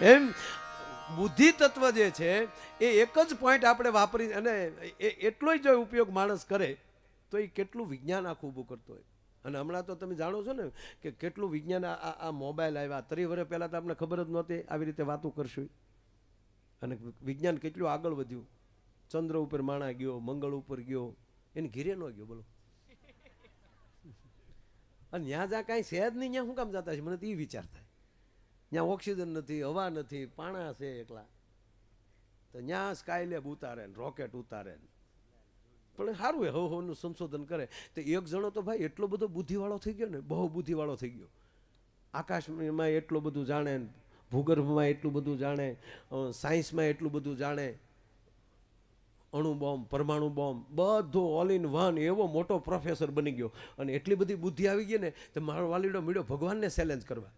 એમ બુદ્ધિ તત્વ જે છે એ એક જ પોઈન્ટ આપણે વાપરી અને એટલો જ ઉપયોગ માણસ કરે તો એ કેટલું વિજ્ઞાન આખું ઊભું કરતો હોય અને હમણાં તો તમે જાણો છો ને કે કેટલું વિજ્ઞાન આ આ મોબાઈલ આવ્યા ત્રણ વર્ષ પહેલાં તો આપણે ખબર જ નહોતી આવી રીતે વાતો કરશું અને વિજ્ઞાન કેટલું આગળ વધ્યું ચંદ્ર ઉપર માણા ગયો મંગળ ઉપર ગયો એને ઘીરે ન ગયો બોલો અને ત્યાં જ્યાં કાંઈ છે નહીં ત્યાં શું કામ જતા છે મને તો એ વિચાર થાય ત્યાં ઓક્સિજન નથી હવા નથી પાણા છે એકલા તો ત્યાં સ્કાયલેબ ઉતારે રોકેટ ઉતારે પણ સારું એ હવનું સંશોધન કરે તો એક જણો તો ભાઈ એટલો બધો બુદ્ધિવાળો થઈ ગયો ને બહુ બુદ્ધિવાળો થઈ ગયો આકાશમાં એટલું બધું જાણે ભૂગર્ભમાં એટલું બધું જાણે સાયન્સમાં એટલું બધું જાણે અણુ બોમ્બ પરમાણુ બોમ્બ બધો ઓલ ઇન વન એવો મોટો પ્રોફેસર બની ગયો અને એટલી બધી બુદ્ધિ આવી ગઈ ને તો મારો વાલીડો મીડો ભગવાનને ચેલેન્જ કરવા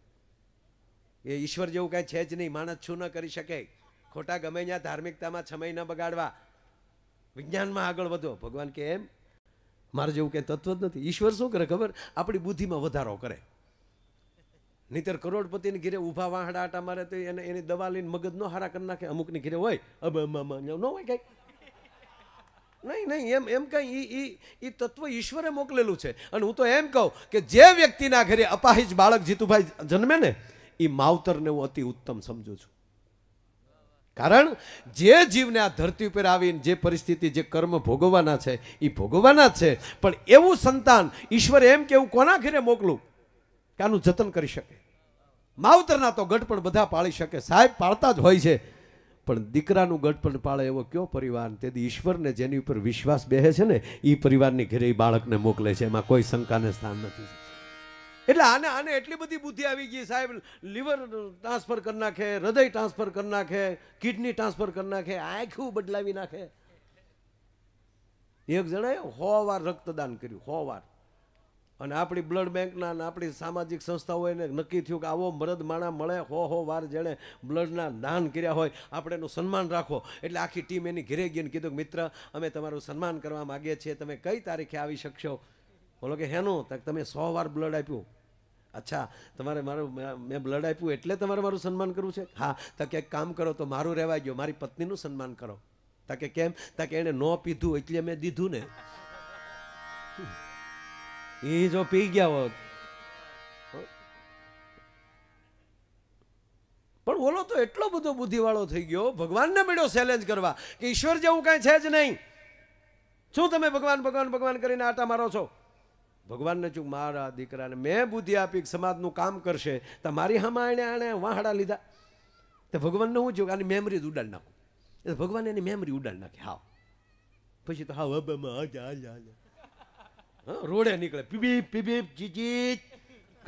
એ ઈશ્વર જેવું કાંઈ છે જ નહીં માણસ છું ન કરી શકે ખોટા ગમે ત્યાં ધાર્મિકતામાં સમય ન બગાડવા વિજ્ઞાનમાં આગળ વધો ભગવાન કે એમ મારે જેવું કંઈ તત્વ જ નથી ઈશ્વર શું કરે ખબર આપણી બુદ્ધિમાં વધારો કરે નહીતર કરોડપતિને ઘીરે ઊભા વાહડા આટા મારે તો એને એની દવા લઈને મગજનો હારા કરી નાખે અમુકની ઘીરે હોય અબ ન હોય કંઈ નહીં નહીં એમ એમ કંઈ એ એ તત્વ ઈશ્વરે મોકલેલું છે અને હું તો એમ કહું કે જે વ્યક્તિના ઘરે અપાહિજ બાળક જીતુભાઈ જન્મે ને એ માવતરને હું અતિ ઉત્તમ સમજુ છું કારણ જે જીવને આ ધરતી ઉપર આવીને જે પરિસ્થિતિ જે કર્મ ભોગવવાના છે એ ભોગવવાના છે પણ એવું સંતાન ઈશ્વરે એમ કેવું કોના ઘેરે મોકલું કે આનું જતન કરી શકે માવતરના તો ગઢ પણ બધા પાળી શકે સાહેબ પાળતા જ હોય છે પણ દીકરાનું ગઢ પાળે એવો કયો પરિવાર તેથી ઈશ્વરને જેની ઉપર વિશ્વાસ બેસે છે ને એ પરિવારની ઘરે બાળકને મોકલે છે એમાં કોઈ શંકાને સ્થાન નથી એટલે આને આને એટલી બધી બુદ્ધિ આવી ગઈ સાહેબ લીવર ટ્રાન્સફર કરી નાખે હૃદય ટ્રાન્સફર કરી નાખે કિડની ટ્રાન્સફર કરી નાખે આંખું બદલાવી નાખે એક જણાએ હો વાર રક્તદાન કર્યું સો વાર અને આપણી બ્લડ બેંકના અને આપણી સામાજિક સંસ્થાઓએ નક્કી થયું કે આવો મરદ માણા મળે હો હો વાર જેણે બ્લડના દાન કર્યા હોય આપણે એનું સન્માન રાખો એટલે આખી ટીમ એની ઘેરે ગઈને કીધું કે મિત્ર અમે તમારું સન્માન કરવા માગીએ છીએ તમે કઈ તારીખે આવી શકશો બોલો કે હેનું તમે સો વાર બ્લડ આપ્યું અચ્છા તમારે મારું મેં બ્લડ આપ્યું એટલે તમારે મારું સન્માન કરવું છે હા તકે એક કામ કરો તો મારું રહેવાય ગયો મારી પત્નીનું સન્માન કરો તકે કેમ તકે એણે ન પીધું એટલે મેં દીધું ને એ જો પી ગયા હોત પણ ઓલો તો એટલો બધો બુદ્ધિવાળો થઈ ગયો ભગવાનને મળ્યો ચેલેન્જ કરવા કે ઈશ્વર જેવું કાંઈ છે જ નહીં શું તમે ભગવાન ભગવાન ભગવાન કરીને આટા મારો છો ભગવાનને ચૂક મારા દીકરાને મેં બુદ્ધિ આપી સમાજનું કામ કરશે તો મારી હમાયણે આણે વાહડા લીધા તો ભગવાનને હું જોયું આની મેમરી જ ઉડાડી નાખું એટલે ભગવાન એની મેમરી ઉડાડી નાખે હા પછી તો હા રોડે નીકળે પીબીપ પીબીપ ચીચીચ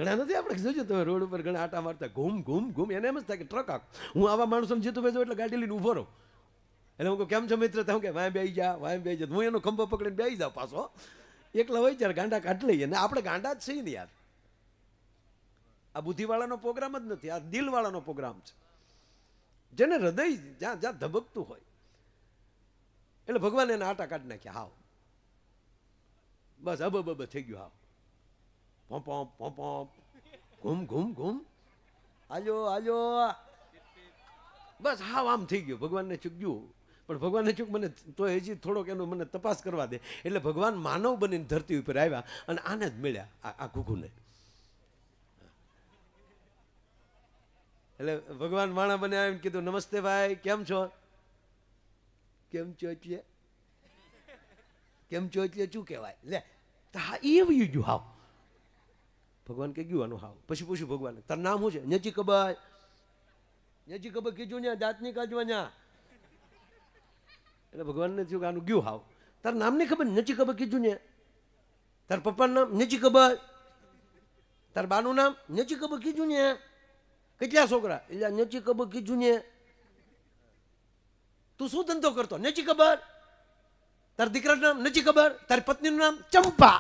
ઘણા નથી આપણે જોજો તમે રોડ ઉપર ઘણા આટા મારતા ઘૂમ ઘૂમ ઘૂમ એને એમ જ થાય કે ટ્રક આપ હું આવા માણસોને જીતું બેસો એટલે ગાડી લઈને ઊભો રહું એટલે હું કેમ છો મિત્ર તો કે વાય બે જા વાય બે જા હું એનો ખંભો પકડીને બે જાઉં પાછો એકલા હોય ત્યારે ગાંડા કાઢ લઈએ ને આપણે ગાંડા જ છીએ ને યાર આ બુદ્ધિવાળાનો પ્રોગ્રામ જ નથી આ દિલવાળાનો પ્રોગ્રામ છે જેને હૃદય જ્યાં જ્યાં ધબકતું હોય એટલે ભગવાન એને આટા કાઢી નાખ્યા હાવ બસ અબ અબ થઈ ગયું હાવ પોંપ પોંપ પોંપ ઘૂમ ઘૂમ ઘૂમ આલ્યો આલ્યો બસ હાવ આમ થઈ ગયું ભગવાનને ચૂક્યું પણ ભગવાન હજુ મને તો હજી થોડોક એનો મને તપાસ કરવા દે એટલે ભગવાન માનવ બનીને ધરતી ઉપર આવ્યા અને આને જ મળ્યા આ ઘુઘુને એટલે ભગવાન માણા બને આવીને કીધું નમસ્તે ભાઈ કેમ છો કેમ છો એટલે કેમ છો એટલે શું કહેવાય લે હા એવું ગયું હાવ ભગવાન કે ગયું આનું હાવ પછી પૂછ્યું ભગવાન તારું નામ શું છે નજી કબાય નજી કબાય કીધું ને દાંતની કાઢવા ત્યાં એટલે ભગવાનને થયું કે આનું ગયું હાવ તાર નામની ખબર નથી ખબર કીધું ને તાર પપ્પાનું નામ નથી ખબર તાર બાનું નામ નથી ખબર કીધું ને કેટલા છોકરા એટલે નથી ખબર કીધું ને તું શું ધંધો કરતો નથી ખબર તાર દીકરાનું નામ નચી ખબર તારી પત્નીનું નામ ચંપા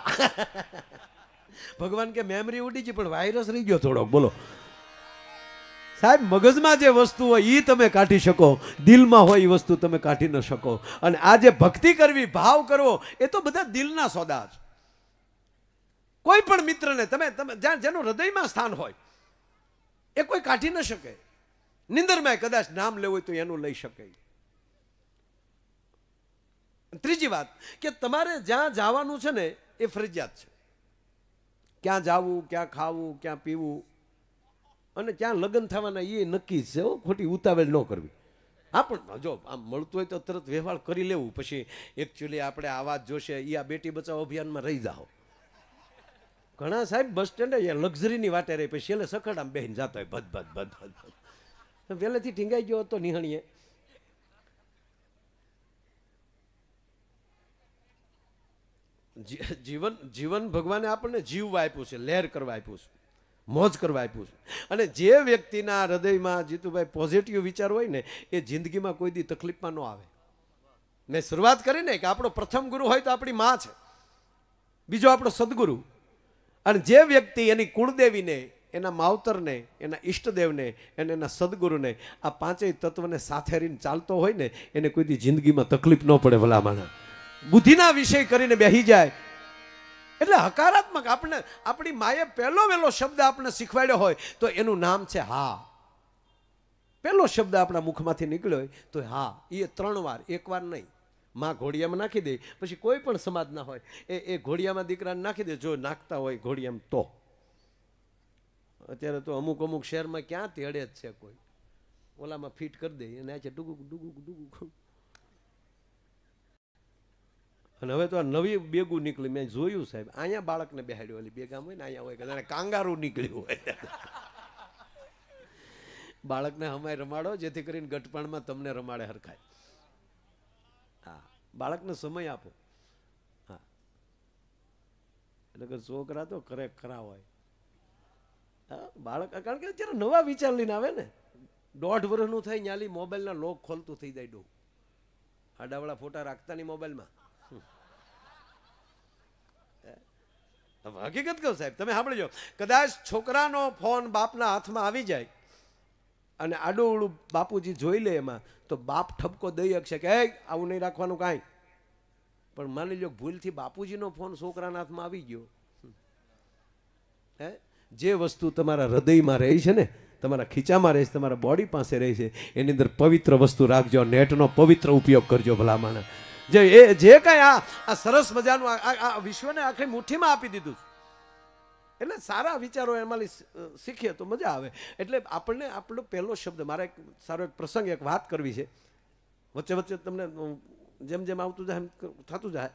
ભગવાન કે મેમરી ઉડી છે પણ વાયરસ રહી ગયો થોડોક બોલો સાહેબ મગજમાં જે વસ્તુ હોય એ તમે કાઢી શકો દિલમાં હોય એ વસ્તુ તમે કાઢી ન શકો અને આ જે ભક્તિ કરવી ભાવ કરવો એ તો બધા દિલના સોદા છે કોઈ પણ મિત્રને તમે તમે જ્યાં જેનું હૃદયમાં સ્થાન હોય એ કોઈ કાઢી ન શકે નિંદરમાં કદાચ નામ લેવું હોય તો એનું લઈ શકે ત્રીજી વાત કે તમારે જ્યાં જવાનું છે ને એ ફરજિયાત છે ક્યાં જવું ક્યાં ખાવું ક્યાં પીવું અને ક્યાં લગ્ન થવાના એ નક્કી છે હો ખોટી ઉતાવળ ન કરવી હા પણ જો આમ મળતું હોય તો તરત વ્યવહાર કરી લેવું પછી એકચ્યુઅલી આપણે આ વાત જોશે એ આ બેટી બચાવ અભિયાનમાં રહી જાઓ ઘણા સાહેબ બસ સ્ટેન્ડ એ લક્ઝરીની વાટે રહી પછી એટલે સખડ આમ બહેન જતો હોય ભદ ભદ ભદ ભદ ભદ વહેલેથી ઠીંગાઈ ગયો હતો નિહણીએ જીવન જીવન ભગવાને આપણને જીવવા આપ્યું છે લહેર કરવા આપ્યું છે મોજ કરવા આપ્યું છે અને જે વ્યક્તિના હૃદયમાં જીતુભાઈ પોઝિટિવ વિચાર હોય ને એ જિંદગીમાં કોઈ દી તકલીફમાં ન આવે મેં શરૂઆત કરી ને કે આપણો પ્રથમ ગુરુ હોય તો આપણી માં છે બીજો આપણો સદગુરુ અને જે વ્યક્તિ એની કુળદેવીને એના માવતરને એના ઈષ્ટદેવને અને એના સદગુરુને આ પાંચેય તત્વને સાથે રહીને ચાલતો હોય ને એને કોઈ દી જિંદગીમાં તકલીફ ન પડે ભલામણ બુદ્ધિના વિષય કરીને બેસી જાય એટલે હકારાત્મક આપણે આપણી માએ પહેલો વહેલો શબ્દ આપણે શીખવાડ્યો હોય તો એનું નામ છે હા પહેલો શબ્દ આપણા મુખમાંથી નીકળ્યો હોય તો હા એ ત્રણ વાર એકવાર નહીં માં ઘોડિયામાં નાખી દે પછી કોઈ પણ સમાજના હોય એ એ ઘોડિયામાં દીકરાને નાખી દે જો નાખતા હોય ઘોડિયામાં તો અત્યારે તો અમુક અમુક શહેરમાં ક્યાં તેડે જ છે કોઈ ઓલામાં ફિટ કરી દે અને આ છે ડુગુક ડુગુક ડુગુક અને હવે તો આ નવી બેગું નીકળી મેં જોયું સાહેબ અહીંયા બાળકને બેહાડ્યું ઓલી બેગામ હોય ને અહીંયા હોય કદાચ કાંગારું નીકળ્યું હોય બાળકને હમાય રમાડો જેથી કરીને ગટપાણમાં તમને રમાડે હરખાય હા બાળકને સમય આપો હા એટલે કે છોકરા તો કરે ખરા હોય હા બાળક કારણ કે અત્યારે નવા વિચાર લઈને આવે ને દોઢ વર્ષનું થાય ન્યાલી મોબાઈલના લોક ખોલતું થઈ જાય ડો આડાવાળા ફોટા રાખતા નહીં મોબાઈલમાં હકીકત કહો સાહેબ તમે સાંભળજો કદાચ છોકરાનો ફોન બાપના હાથમાં આવી જાય અને આડું ઉડું બાપુજી જોઈ લે એમાં તો બાપ ઠપકો દઈ શકશે કે આવું નહીં રાખવાનું કાંઈ પણ માની લો ભૂલથી બાપુજીનો ફોન છોકરાના હાથમાં આવી ગયો હે જે વસ્તુ તમારા હૃદયમાં રહે છે ને તમારા ખીચામાં રહે છે તમારા બોડી પાસે રહે છે એની અંદર પવિત્ર વસ્તુ રાખજો નેટનો પવિત્ર ઉપયોગ કરજો ભલામાણા જે એ જે કાંઈ આ આ સરસ મજાનું આ વિશ્વને આખી મુઠ્ઠીમાં આપી દીધું એટલે સારા વિચારો એમાંથી શીખીએ તો મજા આવે એટલે આપણને આપણો પહેલો શબ્દ મારે એક સારો એક પ્રસંગ એક વાત કરવી છે વચ્ચે વચ્ચે તમને જેમ જેમ આવતું જાય એમ થતું જાય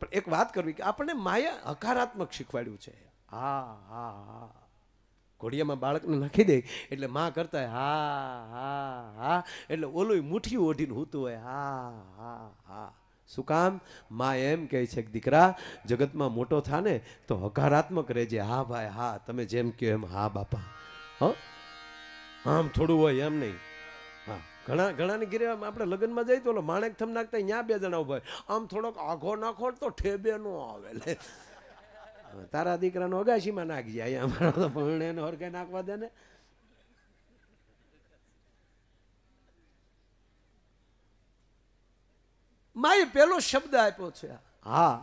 પણ એક વાત કરવી કે આપણને માયા હકારાત્મક શીખવાડ્યું છે હા હા હા ઘોડિયામાં બાળકને નાખી દે એટલે મા કરતા હોય હા હા હા એટલે ઓલું મુઠ્ઠી ઓઢીને હૂતું હોય હા હા હા શું કામ મા એમ કહે છે કે દીકરા જગતમાં મોટો થાને તો હકારાત્મક રહેજે હા ભાઈ હા તમે જેમ કહો એમ હા બાપા હો આમ થોડું હોય એમ નહીં હા ઘણા ઘણાની ઘેરે આપણે લગ્નમાં જઈએ તો માણેક થમ નાખતા ત્યાં બે જણા ઉભા આમ થોડોક આખો નાખો તો ઠેબે ન આવે તારા દીકરાનો અગાશીમાં નાખજે અહીંયા અમારો તો ભણેને હરકે નાખવા દે ને માએ પેલો શબ્દ આપ્યો છે હા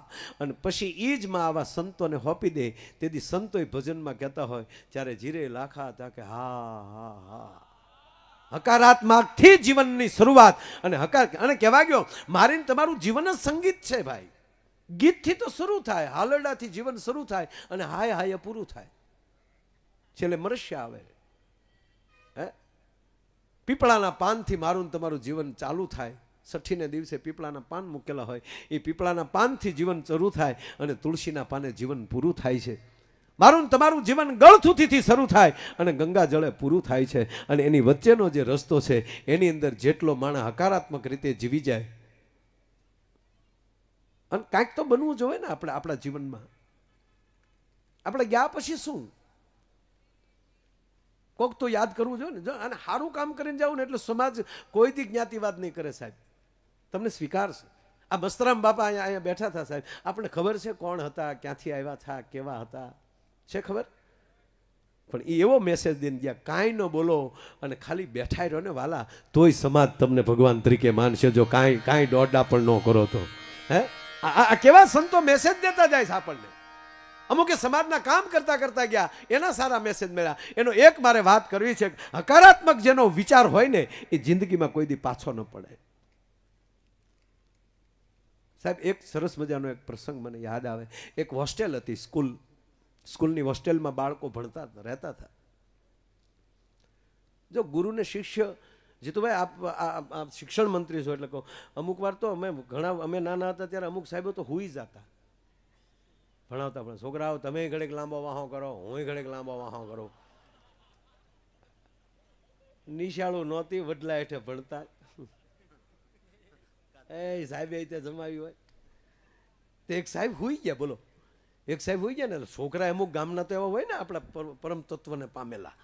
અને પછી એ જ માં આવા સંતોને હોપી દે તેથી સંતોય ભજનમાં કહેતા હોય ત્યારે જીરે લાખા હતા કે હા હા હા હકારાત્મકથી જીવનની શરૂઆત અને હકાર અને કહેવા ગયો મારીને તમારું જીવન જ સંગીત છે ભાઈ ગીતથી તો શરૂ થાય હાલરડાથી જીવન શરૂ થાય અને હાય હાય પૂરું થાય છેલ્લે મરસ્ય આવે હે પીપળાના પાનથી મારું તમારું જીવન ચાલુ થાય સઠ્ઠીને દિવસે પીપળાના પાન મૂકેલા હોય એ પીપળાના પાનથી જીવન શરૂ થાય અને તુલસીના પાને જીવન પૂરું થાય છે મારું તમારું જીવન ગળથુથીથી શરૂ થાય અને ગંગા જળે પૂરું થાય છે અને એની વચ્ચેનો જે રસ્તો છે એની અંદર જેટલો માણસ હકારાત્મક રીતે જીવી જાય અને કાંઈક તો બનવું જોઈએ ને આપણે આપણા જીવનમાં આપણે ગયા પછી શું કોક તો યાદ કરવું જોઈએ ને જો અને સારું કામ કરીને જાવ ને એટલે સમાજ કોઈ દી જ્ઞાતિવાદ નહીં કરે સાહેબ તમને સ્વીકારશે આ બસ્તરામ બાપા અહીંયા અહીંયા બેઠા હતા સાહેબ આપણને ખબર છે કોણ હતા ક્યાંથી આવ્યા હતા કેવા હતા છે ખબર પણ એ એવો મેસેજ દઈને ગયા કાંઈ ન બોલો અને ખાલી બેઠાઈ રહ્યો ને વાલા તોય સમાજ તમને ભગવાન તરીકે માનશે જો કાંઈ કાંઈ દોડા પણ ન કરો તો હે આ કેવા સંતો મેસેજ દેતા જાય છે આપણને અમુકે સમાજના કામ કરતા કરતા ગયા એના સારા મેસેજ મળ્યા એનો એક મારે વાત કરવી છે હકારાત્મક જેનો વિચાર હોય ને એ જિંદગીમાં કોઈ દી પાછો ન પડે સાહેબ એક સરસ મજાનો એક પ્રસંગ મને યાદ આવે એક હોસ્ટેલ હતી સ્કૂલ સ્કૂલની હોસ્ટેલમાં બાળકો ભણતા રહેતા હતા જો ગુરુને શિષ્ય જીતુભાઈ આપ શિક્ષણ મંત્રી છો એટલે કહું અમુક વાર તો અમે ઘણા અમે નાના હતા ત્યારે અમુક સાહેબો તો હોઈ જતા ભણાવતા પણ છોકરાઓ તમે ઘડેક લાંબો વાહો કરો હું ઘડેક લાંબો વાહો કરો નિશાળો નહોતી વડલા હેઠે ભણતા એ સાહેબે ત્યાં જમાવી હોય તે એક સાહેબ હોઈ ગયા બોલો એક સાહેબ હોઈ ગયા ને છોકરા અમુક ગામના તો એવા હોય ને આપણા પરમ તત્વને પામેલા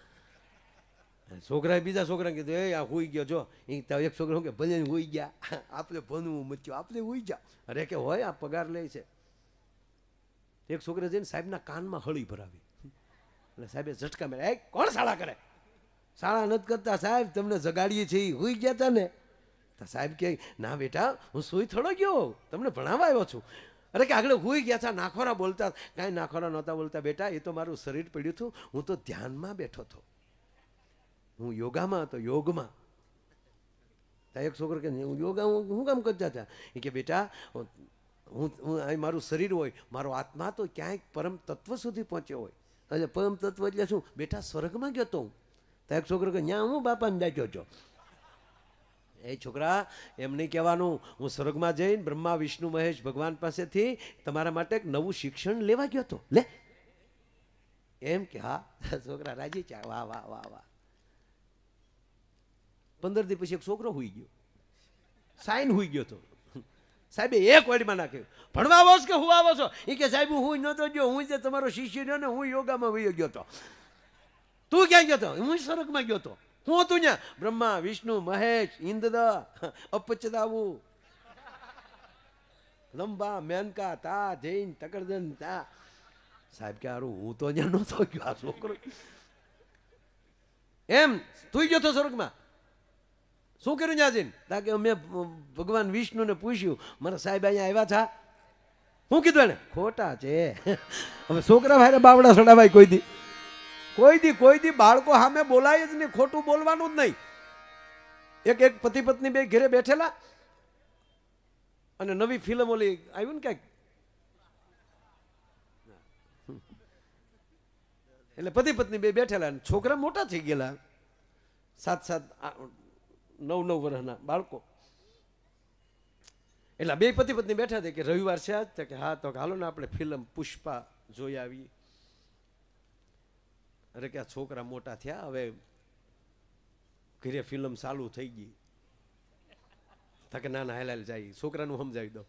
છોકરાએ બીજા છોકરાને કીધું એ આ હોઈ ગયો જો એ એક છોકરો કે ભલે હોઈ ગયા આપણે ભણવું મચ્યું આપણે હોઈ જા અરે કે હોય આ પગાર લે છે એક છોકરે જઈને સાહેબના કાનમાં હળી ભરાવી એટલે સાહેબે ઝટકા મેળે એ કોણ શાળા કરે શાળા નથી કરતા સાહેબ તમને જગાડીએ છીએ હોઈ ગયા તા ને તો સાહેબ કે ના બેટા હું સુઈ થોડો ગયો તમને ભણાવવા આવ્યો છું અરે કે આગળ હોઈ ગયા હતા નાખોરા બોલતા કાંઈ નાખોરા નહોતા બોલતા બેટા એ તો મારું શરીર પડ્યું હતું હું તો ધ્યાનમાં બેઠો હતો હું યોગામાં હતો યોગમાં ત્યાં એક છોકરો કે હું યોગા હું શું કામ કરતા હતા એ કે બેટા હું હું મારું શરીર હોય મારો આત્મા તો ક્યાંય પરમ તત્વ સુધી પહોંચ્યો હોય એટલે પરમ તત્વ એટલે શું બેટા સ્વર્ગમાં ગયો હતો હું ત્યાં એક છોકરો કે ત્યાં હું બાપાને દાટ્યો છો એ છોકરા એમને કહેવાનું હું સ્વર્ગમાં જઈને બ્રહ્મા વિષ્ણુ મહેશ ભગવાન પાસેથી તમારા માટે એક નવું શિક્ષણ લેવા ગયો હતો લે એમ કે હા છોકરા રાજી ચા વાહ વાહ વાહ વાહ પંદર દિવસ પછી એક છોકરો હોઈ ગયો સાઈન હોઈ ગયો તો સાહેબે એક વાડીમાં નાખ્યો ભણવા આવો કે હું આવો છો એ કે સાહેબ હું નતો ગયો હું જે તમારો શિષ્ય રહ્યો ને હું યોગામાં વયો ગયો હતો તું ક્યાં ગયો હતો હું સ્વર્ગમાં ગયો હતો હું હતું ત્યાં બ્રહ્મા વિષ્ણુ મહેશ ઇન્દ્ર અપચદાવુ લંબા મેનકા તા જૈન તકડદન તા સાહેબ કે હારું હું તો ત્યાં નતો ગયો આ છોકરો એમ તું ગયો હતો સ્વર્ગમાં શું કર્યું ત્યાં જઈને તાકે અમે ભગવાન વિષ્ણુને પૂછ્યું મારા સાહેબ અહીંયા આવ્યા છા શું કીધું એને ખોટા છે હવે છોકરા ભાઈ બાવડા સડાવાય કોઈ દી કોઈ દી કોઈ દી બાળકો સામે બોલાય જ નહીં ખોટું બોલવાનું જ નહીં એક એક પતિ પત્ની બે ઘેરે બેઠેલા અને નવી ફિલ્મ ઓલી આવ્યું ને ક્યાંક એટલે પતિ પત્ની બે બેઠેલા છોકરા મોટા થઈ ગયેલા સાત સાત નવ નવ વર્ષના બાળકો એટલા બે પતિ પત્ની બેઠા હતા કે રવિવાર છે આજ કે હા તો હાલો ને આપણે ફિલ્મ પુષ્પા જોઈ આવી અરે કે આ છોકરા મોટા થયા હવે ઘરે ફિલ્મ ચાલુ થઈ ગઈ તકે ના ના હેલાલ જાય છોકરાનું સમજાવી દઉં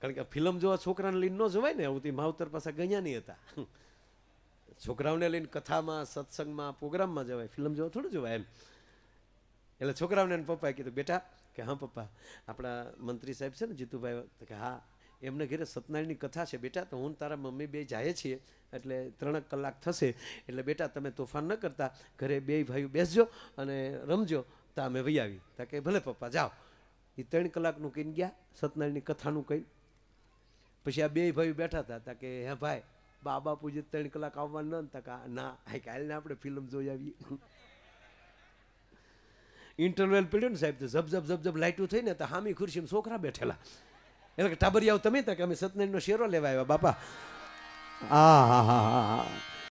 કારણ કે ફિલ્મ જોવા છોકરાને લઈને ન જોવાય ને આવતી માવતર પાસે ગયા નહીં હતા છોકરાઓને લઈને કથામાં સત્સંગમાં પ્રોગ્રામમાં જવાય ફિલ્મ જોવા થોડું જવાય એમ એટલે છોકરાઓને પપ્પાએ કીધું બેટા કે હા પપ્પા આપણા મંત્રી સાહેબ છે ને જીતુભાઈ કે હા એમને ઘેરે સત્યનારાયણની કથા છે બેટા તો હું તારા મમ્મી બે જાય છીએ એટલે ત્રણ કલાક થશે એટલે બેટા તમે તોફાન ન કરતા ઘરે બે ભાઈઓ બેસજો અને રમજો તો અમે વહી આવી તા કે ભલે પપ્પા જાઓ એ ત્રણ કલાકનું કહીને ગયા સત્યનારાયણની કથાનું કહી પછી આ બે ભાઈઓ બેઠા હતા તા કે હે ભાઈ બા બાપુજી ત્રણ કલાક આવવા ન તા કા ના કાલને આપણે ફિલ્મ જોઈ આવીએ ઇન્ટરવેલ પીડ્યો ને સાહેબ તો ઝબ ઝબ ઝબ ઝબ લાઇટું થઈને તો હામી ખુરશીમાં છોકરા બેઠેલા એટલે કે ટાબરિયાઓ તમે તક અમે સત્યનારાયણનો શેરો લેવા આવ્યા બાપા આ હા હા હા હા